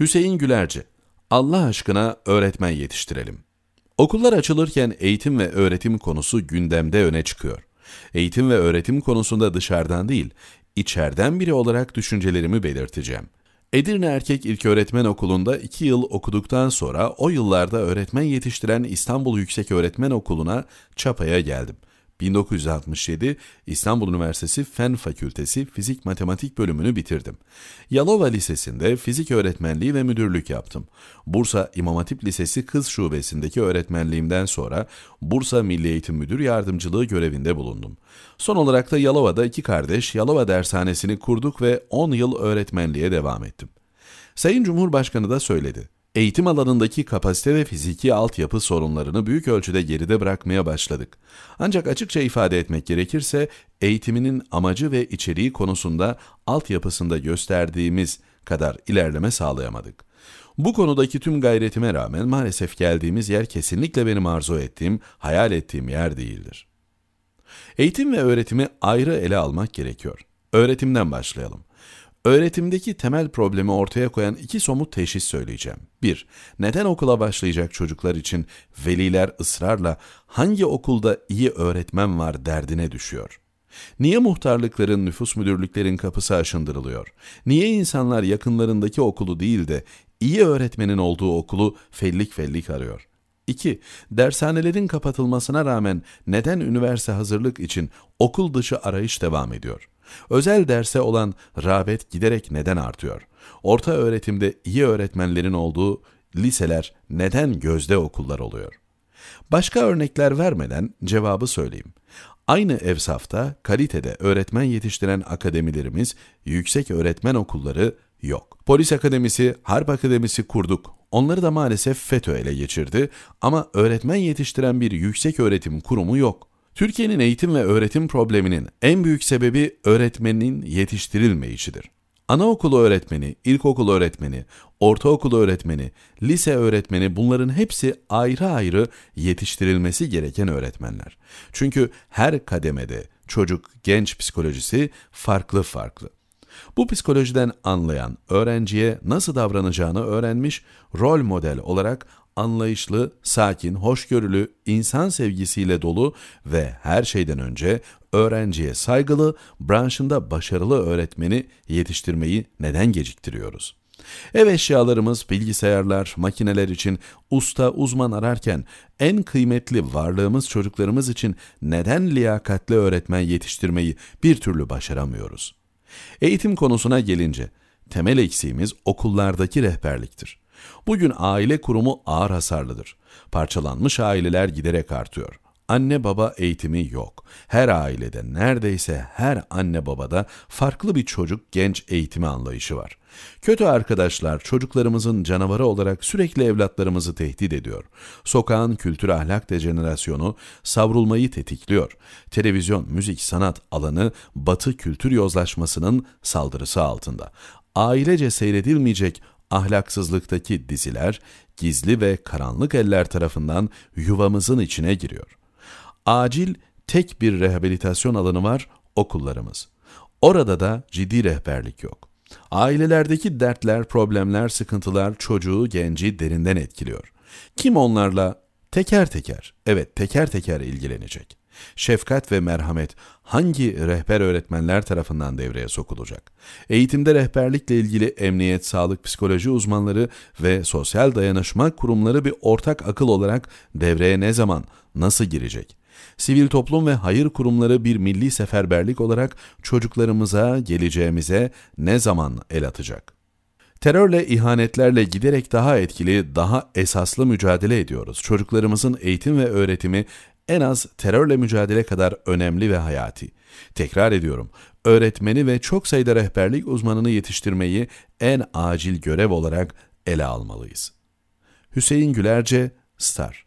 Hüseyin Gülerci, Allah aşkına öğretmen yetiştirelim. Okullar açılırken eğitim ve öğretim konusu gündemde öne çıkıyor. Eğitim ve öğretim konusunda dışarıdan değil, içeriden biri olarak düşüncelerimi belirteceğim. Edirne Erkek İlköğretmen Okulu'nda 2 yıl okuduktan sonra o yıllarda öğretmen yetiştiren İstanbul Yükseköğretmen Okulu'na Çapa'ya geldim. 1967 İstanbul Üniversitesi Fen Fakültesi Fizik Matematik bölümünü bitirdim. Yalova Lisesi'nde fizik öğretmenliği ve müdürlük yaptım. Bursa İmam Hatip Lisesi Kız Şubesi'ndeki öğretmenliğimden sonra Bursa Milli Eğitim Müdür Yardımcılığı görevinde bulundum. Son olarak da Yalova'da iki kardeş Yalova Dershanesi'ni kurduk ve 10 yıl öğretmenliğe devam ettim. Sayın Cumhurbaşkanı da söyledi. Eğitim alanındaki kapasite ve fiziki altyapı sorunlarını büyük ölçüde geride bırakmaya başladık. Ancak açıkça ifade etmek gerekirse eğitiminin amacı ve içeriği konusunda altyapısında gösterdiğimiz kadar ilerleme sağlayamadık. Bu konudaki tüm gayretime rağmen maalesef geldiğimiz yer kesinlikle benim arzu ettiğim, hayal ettiğim yer değildir. Eğitim ve öğretimi ayrı ele almak gerekiyor. Öğretimden başlayalım. Öğretimdeki temel problemi ortaya koyan iki somut teşhis söyleyeceğim. 1. Neden okula başlayacak çocuklar için veliler ısrarla hangi okulda iyi öğretmen var derdine düşüyor? Niye muhtarlıkların, nüfus müdürlüklerin kapısı aşındırılıyor? Niye insanlar yakınlarındaki okulu değil de iyi öğretmenin olduğu okulu fellik fellik arıyor? 2. Dershanelerin kapatılmasına rağmen neden üniversite hazırlık için okul dışı arayış devam ediyor? Özel derse olan rağbet giderek neden artıyor? Orta öğretimde iyi öğretmenlerin olduğu liseler neden gözde okullar oluyor? Başka örnekler vermeden cevabı söyleyeyim. Aynı evsafta kalitede öğretmen yetiştiren akademilerimiz, yüksek öğretmen okulları yok. Polis akademisi, harp akademisi kurduk. Onları da maalesef FETÖ ele geçirdi ama öğretmen yetiştiren bir yüksek öğretim kurumu yok. Türkiye'nin eğitim ve öğretim probleminin en büyük sebebi öğretmenin yetiştirilmeyişidir. Anaokulu öğretmeni, ilkokul öğretmeni, ortaokulu öğretmeni, lise öğretmeni bunların hepsi ayrı ayrı yetiştirilmesi gereken öğretmenler. Çünkü her kademede çocuk genç psikolojisi farklı farklı. Bu psikolojiden anlayan öğrenciye nasıl davranacağını öğrenmiş, rol model olarak anlayışlı, sakin, hoşgörülü, insan sevgisiyle dolu ve her şeyden önce öğrenciye saygılı, branşında başarılı öğretmeni yetiştirmeyi neden geciktiriyoruz? Ev eşyalarımız, bilgisayarlar, makineler için usta, uzman ararken en kıymetli varlığımız çocuklarımız için neden liyakatli öğretmen yetiştirmeyi bir türlü başaramıyoruz? Eğitim konusuna gelince temel eksiğimiz okullardaki rehberliktir. Bugün aile kurumu ağır hasarlıdır. Parçalanmış aileler giderek artıyor. Anne baba eğitimi yok. Her ailede neredeyse her anne babada farklı bir çocuk genç eğitimi anlayışı var. Kötü arkadaşlar çocuklarımızın canavarı olarak sürekli evlatlarımızı tehdit ediyor. Sokağın kültür ahlak dejenerasyonu savrulmayı tetikliyor. Televizyon, müzik, sanat alanı batı kültür yozlaşmasının saldırısı altında. Ailece seyredilmeyecek ahlaksızlıktaki diziler gizli ve karanlık eller tarafından yuvamızın içine giriyor. Acil tek bir rehabilitasyon alanı var, okullarımız. Orada da ciddi rehberlik yok. Ailelerdeki dertler, problemler, sıkıntılar çocuğu, genci derinden etkiliyor. Kim onlarla teker teker, evet teker teker ilgilenecek? Şefkat ve merhamet hangi rehber öğretmenler tarafından devreye sokulacak? Eğitimde rehberlikle ilgili emniyet, sağlık, psikoloji uzmanları ve sosyal dayanışma kurumları bir ortak akıl olarak devreye ne zaman, nasıl girecek? Sivil toplum ve hayır kurumları bir milli seferberlik olarak çocuklarımıza, geleceğimize ne zaman el atacak? Terörle, ihanetlerle giderek daha etkili, daha esaslı mücadele ediyoruz. Çocuklarımızın eğitim ve öğretimi en az terörle mücadele kadar önemli ve hayati. Tekrar ediyorum, öğretmeni ve çok sayıda rehberlik uzmanını yetiştirmeyi en acil görev olarak ele almalıyız. Hüseyin Gülerce, Star